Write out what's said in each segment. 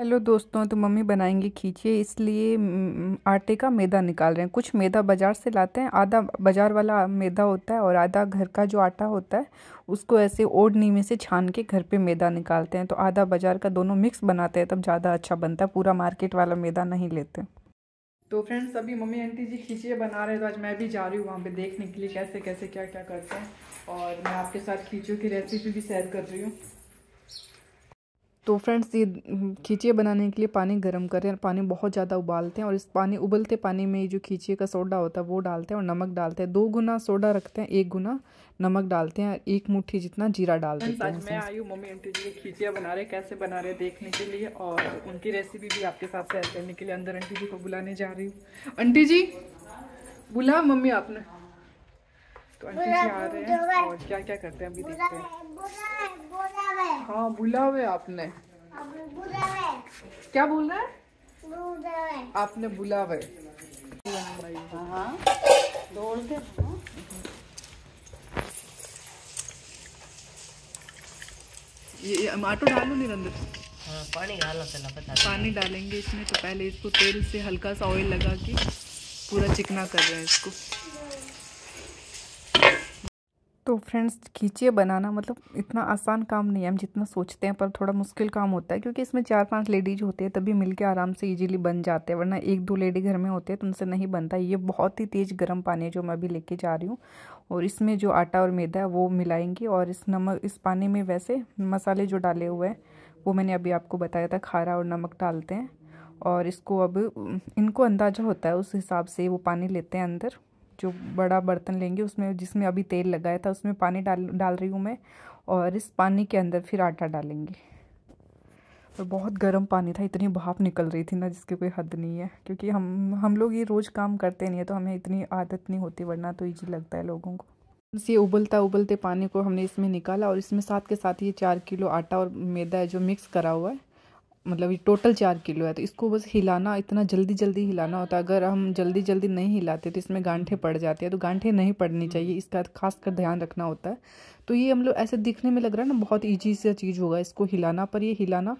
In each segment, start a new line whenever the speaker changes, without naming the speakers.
Hello दोस्तों तो mummy बनाएंगे खींचे इसलिए आटे का मैदा निकाल रहे हैं कुछ मैदा बाज़ार से लाते हैं आधा बाज़ार वाला मैदा होता है और आधा घर का जो आटा होता है उसको ऐसे ओढ़नी में से छान के घर पे मैदा निकालते हैं तो आधा बाज़ार का दोनों मिक्स बनाते हैं तब ज़्यादा अच्छा बनता है पूरा मार्केट वाला मैदा नहीं लेते तो फ्रेंड्स अभी मम्मी आंटी जी खींचे बना रहे हैं तो आज मैं भी जा रही हूँ वहाँ पर देखने के लिए कैसे कैसे क्या क्या करते हैं और मैं आपके साथ खींचों की रेसिपी भी शेयर कर रही हूँ तो फ्रेंड्स ये हम्म, खींचे बनाने के लिए पानी गर्म करें पानी बहुत ज़्यादा उबालते हैं और इस पानी उबलते पानी में जो खींचे का सोडा होता है वो डालते हैं और नमक डालते हैं दो गुना सोडा रखते हैं एक गुना नमक डालते हैं एक मुट्ठी जितना जीरा डाल देते हैं मैं आई हूँ मम्मी आंटी जी खींचिया बना रहे कैसे बना रहे देखने के लिए और उनकी रेसिपी भी आपके साथ शेयर करने के लिए अंदर आंटी जी को बुलाने जा रही हूँ आंटी जी बुला मम्मी आपने तो आंटी जी आ रहे हैं और क्या क्या करते हैं अभी देखते हैं हाँ बुला हुए आपने क्या बोल रहा है आपने बुला हुए हाँ, हाँ। ये टमाटो डालो निरंदर हाँ, पानी डालना पता पानी डालेंगे इसमें तो पहले इसको तेल से हल्का सा ऑयल लगा के पूरा चिकना कर रहे हैं इसको तो फ्रेंड्स खींचिए बनाना मतलब इतना आसान काम नहीं है हम जितना सोचते हैं पर थोड़ा मुश्किल काम होता है क्योंकि इसमें चार पांच लेडीज होते हैं तभी मिलके आराम से इजीली बन जाते हैं वरना एक दो लेडी घर में होते हैं तो उनसे नहीं बनता ये बहुत ही तेज़ गर्म पानी है जो मैं अभी लेके जा रही हूँ और इसमें जो आटा और मैदा है वो मिलाएंगी और इस नमक इस पानी में वैसे मसाले जो डाले हुए हैं वो मैंने अभी आपको बताया था खारा और नमक डालते हैं और इसको अब इनको अंदाज़ा होता है उस हिसाब से वो पानी लेते हैं अंदर जो बड़ा बर्तन लेंगे उसमें जिसमें अभी तेल लगाया था उसमें पानी डाल डाल रही हूँ मैं और इस पानी के अंदर फिर आटा डालेंगे और बहुत गर्म पानी था इतनी भाप निकल रही थी ना जिसकी कोई हद नहीं है क्योंकि हम हम लोग ये रोज़ काम करते नहीं है तो हमें इतनी आदत नहीं होती वरना तो ईजी लगता है लोगों को बस ये उबलता उबलते पानी को हमने इसमें निकाला और इसमें साथ के साथ ये चार किलो आटा और मैदा है जो मिक्स करा हुआ है मतलब ये टोटल चार किलो है तो इसको बस हिलाना इतना जल्दी जल्दी हिलाना होता है अगर हम जल्दी जल्दी नहीं हिलाते तो इसमें गांठे पड़ जाती है तो गांठे नहीं पड़नी हम्म। चाहिए इसका खास कर ध्यान रखना होता है तो ये हम लोग ऐसे दिखने में लग रहा है ना बहुत ईजी सा चीज़ होगा इसको हिलाना पर ये हिलाना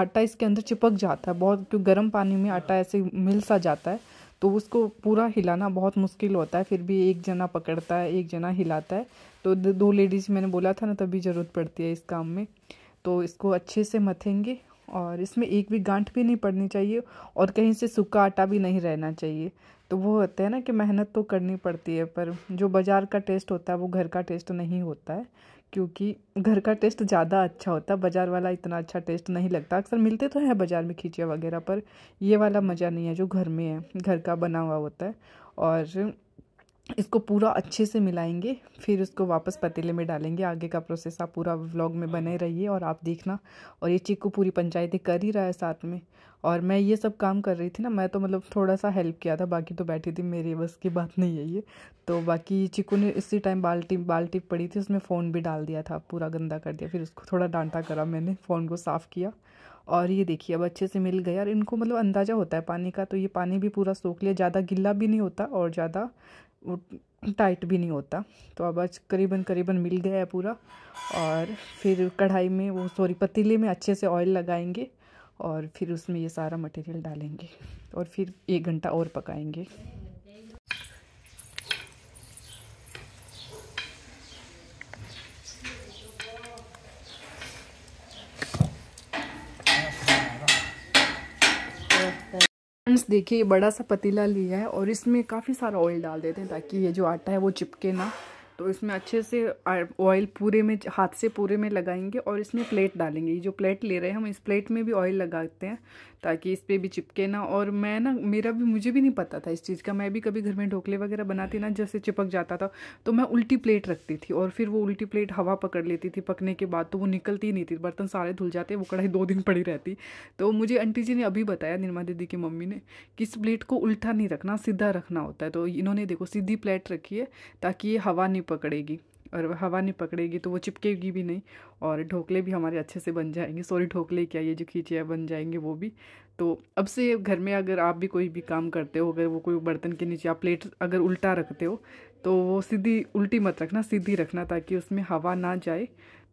आटा इसके अंदर चिपक जाता है बहुत क्योंकि गर्म पानी में आटा ऐसे मिल सा जाता है तो उसको पूरा हिलाना बहुत मुश्किल होता है फिर भी एक जना पकड़ता है एक जना हिलाता है तो दो लेडीज़ मैंने बोला था ना तभी ज़रूरत पड़ती है इस काम में तो इसको अच्छे से मथेंगे और इसमें एक भी गांठ भी नहीं पड़नी चाहिए और कहीं से सूखा आटा भी नहीं रहना चाहिए तो वो होता है ना कि मेहनत तो करनी पड़ती है पर जो बाज़ार का टेस्ट होता है वो घर का टेस्ट नहीं होता है क्योंकि घर का टेस्ट ज़्यादा अच्छा होता है बाज़ार वाला इतना अच्छा टेस्ट नहीं लगता अक्सर मिलते तो हैं बाज़ार में खींचिया वगैरह पर ये वाला मज़ा नहीं है जो घर में है घर का बना हुआ होता है और इसको पूरा अच्छे से मिलाएंगे फिर उसको वापस पतीले में डालेंगे आगे का प्रोसेस आप पूरा व्लॉग में बने रहिए और आप देखना और ये चीकू पूरी पंचायतें कर ही रहा है साथ में और मैं ये सब काम कर रही थी ना मैं तो मतलब थोड़ा सा हेल्प किया था बाकी तो बैठी थी मेरे बस की बात नहीं है ये तो बाकी चिकू ने इसी टाइम बाल्टी बाल्टी पड़ी थी उसमें फ़ोन भी डाल दिया था पूरा गंदा कर दिया फिर उसको थोड़ा डांटा करा मैंने फ़ोन को साफ़ किया और ये देखिए अब अच्छे से मिल गया और इनको मतलब अंदाज़ा होता है पानी का तो ये पानी भी पूरा सोख लिया ज़्यादा गिल्ला भी नहीं होता और ज़्यादा वो टाइट भी नहीं होता तो अब आज करीबन करीबन मिल गया है पूरा और फिर कढ़ाई में वो सॉरी पतीले में अच्छे से ऑयल लगाएंगे और फिर उसमें ये सारा मटेरियल डालेंगे और फिर एक घंटा और पकाएंगे फ्रेंड्स देखिए ये बड़ा सा पतीला लिया है और इसमें काफ़ी सारा ऑयल डाल देते हैं ताकि ये जो आटा है वो चिपके ना तो इसमें अच्छे से ऑयल पूरे में हाथ से पूरे में लगाएंगे और इसमें प्लेट डालेंगे ये जो प्लेट ले रहे हैं हम इस प्लेट में भी ऑयल लगाते हैं ताकि इस पर भी चिपके ना और मैं ना मेरा भी मुझे भी नहीं पता था इस चीज़ का मैं भी कभी घर में ढोकले वगैरह बनाती ना जैसे चिपक जाता था तो मैं उल्टी प्लेट रखती थी और फिर वो उल्टी प्लेट हवा पकड़ लेती थी पकने के बाद तो वो निकलती ही नहीं थी बर्तन सारे धुल जाते वो कढ़ाई दो दिन पड़ी रहती तो मुझे आंटी जी ने अभी बताया निर्मा दीदी की मम्मी ने कि इस प्लेट को उल्टा नहीं रखना सीधा रखना होता है तो इन्होंने देखो सीधी प्लेट रखी है ताकि ये हवा नहीं पकड़ेगी और हवा नहीं पकड़ेगी तो वो चिपकेगी भी नहीं और ढोकले भी हमारे अच्छे से बन जाएंगे सॉरी ढोकले क्या ये जो खींचे बन जाएंगे वो भी तो अब से घर में अगर आप भी कोई भी काम करते हो अगर वो कोई बर्तन के नीचे आप प्लेट अगर उल्टा रखते हो तो वो सीधी उल्टी मत रखना सीधी रखना ताकि उसमें हवा ना जाए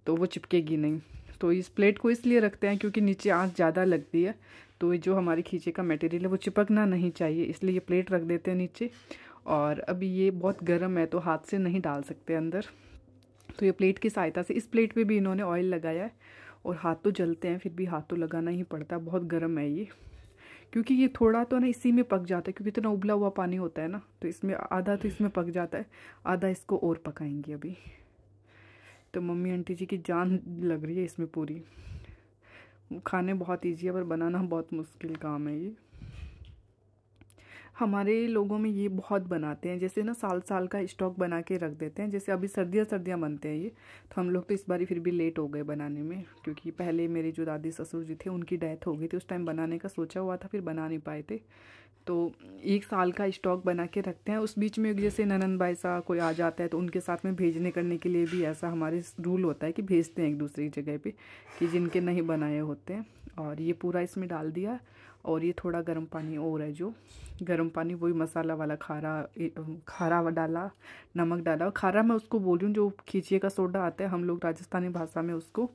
तो वो चिपकेगी नहीं तो इस प्लेट को इसलिए रखते हैं क्योंकि नीचे आँच ज़्यादा लगती है तो जो हमारे खींचे का मटेरियल है वो चिपकना नहीं चाहिए इसलिए ये प्लेट रख देते हैं नीचे और अभी ये बहुत गर्म है तो हाथ से नहीं डाल सकते अंदर तो ये प्लेट की सहायता से इस प्लेट पे भी इन्होंने ऑयल लगाया है और हाथ तो जलते हैं फिर भी हाथ तो लगाना ही पड़ता है बहुत गर्म है ये क्योंकि ये थोड़ा तो ना इसी में पक जाता है क्योंकि इतना तो उबला हुआ पानी होता है ना तो इसमें आधा तो इसमें पक जाता है आधा इसको और पकाएंगे अभी तो मम्मी आंटी जी की जान लग रही है इसमें पूरी खाने बहुत ईजी है पर बनाना बहुत मुश्किल काम है ये हमारे लोगों में ये बहुत बनाते हैं जैसे ना साल साल का स्टॉक बना के रख देते हैं जैसे अभी सर्दियाँ सर्दियाँ बनते हैं ये तो हम लोग तो इस बार फिर भी लेट हो गए बनाने में क्योंकि पहले मेरे जो दादी ससुर जी थे उनकी डेथ हो गई थी उस टाइम बनाने का सोचा हुआ था फिर बना नहीं पाए थे तो एक साल का स्टॉक बना के रखते हैं उस बीच में जैसे ननन भाई सा कोई आ जाता है तो उनके साथ में भेजने करने के लिए भी ऐसा हमारे रूल होता है कि भेजते हैं एक की जगह पे कि जिनके नहीं बनाए होते हैं और ये पूरा इसमें डाल दिया और ये थोड़ा गर्म पानी और है जो गर्म पानी वही मसाला वाला खारा खारा डाला नमक डाला खारा मैं उसको बोल रही हूँ जो खींचिए का सोडा आता है हम लोग राजस्थानी भाषा में उसको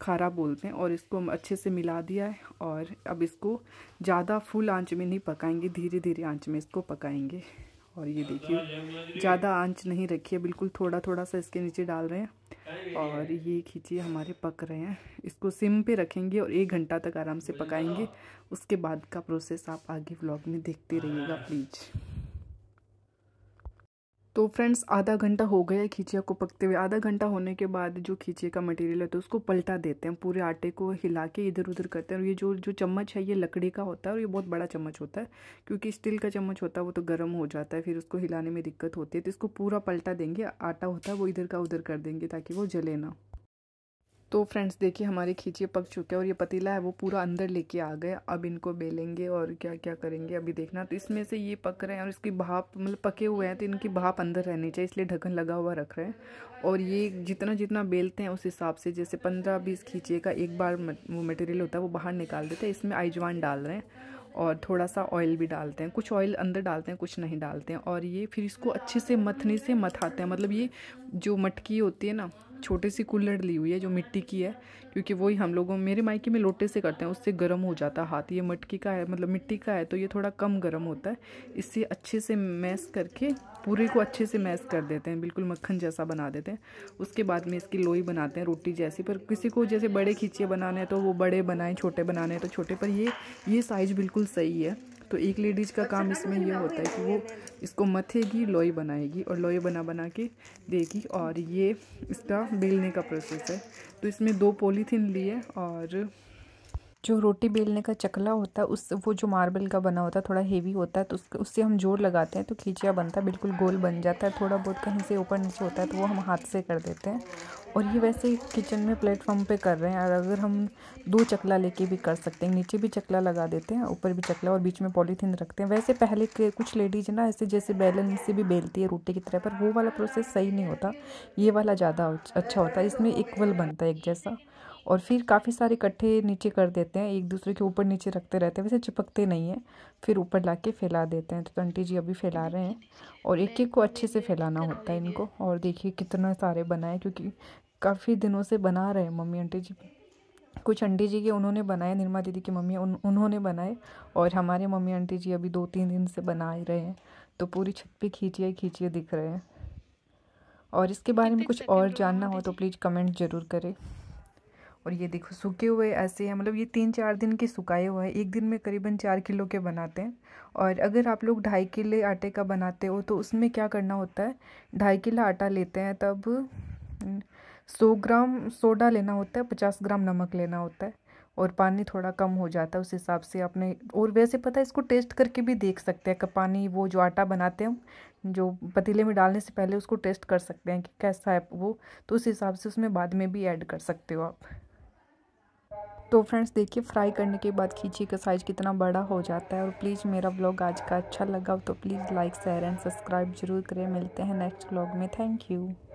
खारा बोलते हैं और इसको हम अच्छे से मिला दिया है और अब इसको ज़्यादा फुल आंच में नहीं पकाएंगे धीरे धीरे आंच में इसको पकाएंगे और ये देखिए ज़्यादा आंच नहीं रखिए बिल्कुल थोड़ा थोड़ा सा इसके नीचे डाल रहे हैं और ये खींचिए हमारे पक रहे हैं इसको सिम पे रखेंगे और एक घंटा तक आराम से पकाएंगे उसके बाद का प्रोसेस आप आगे व्लॉग में देखते रहिएगा हाँ। प्लीज़ तो फ्रेंड्स आधा घंटा हो गया खींचिया को पकते हुए आधा घंटा होने के बाद जो खींचे का मटेरियल होता है उसको पलटा देते हैं पूरे आटे को हिला के इधर उधर करते हैं और ये जो जो चम्मच है ये लकड़ी का होता है और ये बहुत बड़ा चम्मच होता है क्योंकि स्टील का चम्मच होता है वो तो गर्म हो जाता है फिर उसको हिलाने में दिक्कत होती है तो इसको पूरा पलटा देंगे आटा होता है वो इधर का उधर कर देंगे ताकि वो जले ना तो फ्रेंड्स देखिए हमारे खींचे पक चुके हैं और ये पतीला है वो पूरा अंदर लेके आ गए अब इनको बेलेंगे और क्या क्या करेंगे अभी देखना तो इसमें से ये पक रहे हैं और इसकी भाप मतलब पके हुए हैं तो इनकी भाप अंदर रहनी चाहिए इसलिए ढक्कन लगा हुआ रख रहे हैं और ये जितना जितना बेलते हैं उस हिसाब से जैसे पंद्रह बीस खींचे का एक बार वो मटेरियल होता है वो बाहर निकाल देते हैं इसमें आइजवान डाल रहे हैं और थोड़ा सा ऑयल भी डालते हैं कुछ ऑयल अंदर डालते हैं कुछ नहीं डालते हैं और ये फिर इसको अच्छे से मथने से मथाते हैं मतलब ये जो मटकी होती है ना छोटी सी कुल्लड़ ली हुई है जो मिट्टी की है क्योंकि वही हम लोगों मेरे मायके में लोटे से करते हैं उससे गर्म हो जाता है हाथ ये मटकी का है मतलब मिट्टी का है तो ये थोड़ा कम गर्म होता है इससे अच्छे से मैस करके पूरे को अच्छे से मैस कर देते हैं बिल्कुल मक्खन जैसा बना देते हैं उसके बाद में इसकी लोई बनाते हैं रोटी जैसी पर किसी को जैसे बड़े खींचे बनाने हैं तो वो बड़े बनाएँ छोटे बनाने हैं तो छोटे पर ये ये साइज़ बिल्कुल सही है तो एक लेडीज़ का काम इसमें ये होता है कि वो इसको मथेगी लोई बनाएगी और लोई बना बना के देगी और ये इसका बेलने का प्रोसेस है तो इसमें दो पॉलीथीन लिए और जो रोटी बेलने का चकला होता है उस वो जो मार्बल का बना होता है थोड़ा हेवी होता है तो उसका उससे हम जोर लगाते हैं तो खींचा बनता है बिल्कुल गोल बन जाता है थोड़ा बहुत कहीं से ऊपर नीचे होता है तो वो हम हाथ से कर देते हैं और ये वैसे किचन में प्लेटफॉर्म पे कर रहे हैं और अगर हम दो चकला लेके भी कर सकते हैं नीचे भी चकला लगा देते हैं ऊपर भी चकला और बीच में पॉलीथीन रखते हैं वैसे पहले के कुछ लेडीज ना ऐसे जैसे बैलन से भी बेलती है रोटी की तरह पर वो वाला प्रोसेस सही नहीं होता ये वाला ज़्यादा अच्छा होता है इसमें इक्वल बनता है एक जैसा और फिर काफ़ी सारे इकट्ठे नीचे कर देते हैं एक दूसरे के ऊपर नीचे रखते रहते हैं वैसे चिपकते नहीं हैं फिर ऊपर ला के फैला देते हैं तो आंटी जी अभी फैला रहे हैं और एक एक को अच्छे से फैलाना होता है इनको और देखिए कितना सारे बनाए क्योंकि काफ़ी दिनों से बना रहे हैं मम्मी आंटी जी कुछ आंटी जी के उन्होंने बनाए निर्मा दीदी की मम्मी उन, उन्होंने बनाए और हमारे मम्मी आंटी जी अभी दो तीन दिन से बना ही रहे हैं तो पूरी छत पे खींचिए खींचिए दिख रहे हैं और इसके बारे में कुछ और जानना हो तो प्लीज़ कमेंट ज़रूर करें और ये देखो सूखे हुए ऐसे हैं मतलब ये तीन चार दिन के सुखाए हुए हैं एक दिन में करीबन चार किलो के बनाते हैं और अगर आप लोग ढाई किले आटे का बनाते हो तो उसमें क्या करना होता है ढाई किला आटा लेते हैं तब हम्म, सौ ग्राम सोडा लेना होता है पचास ग्राम नमक लेना होता है और पानी थोड़ा कम हो जाता है उस हिसाब से आपने और वैसे पता है इसको टेस्ट करके भी देख सकते हैं कि पानी वो जो आटा बनाते हैं जो पतीले में डालने से पहले उसको टेस्ट कर सकते हैं कि कैसा है वो तो उस हिसाब से उसमें बाद में भी ऐड कर सकते हो आप तो फ्रेंड्स देखिए फ्राई करने के बाद खींची का साइज़ कितना बड़ा हो जाता है और प्लीज़ मेरा ब्लॉग आज का अच्छा लगा तो please like share and subscribe जरूर करें मिलते हैं नेक्स्ट ब्लॉग में थैंक यू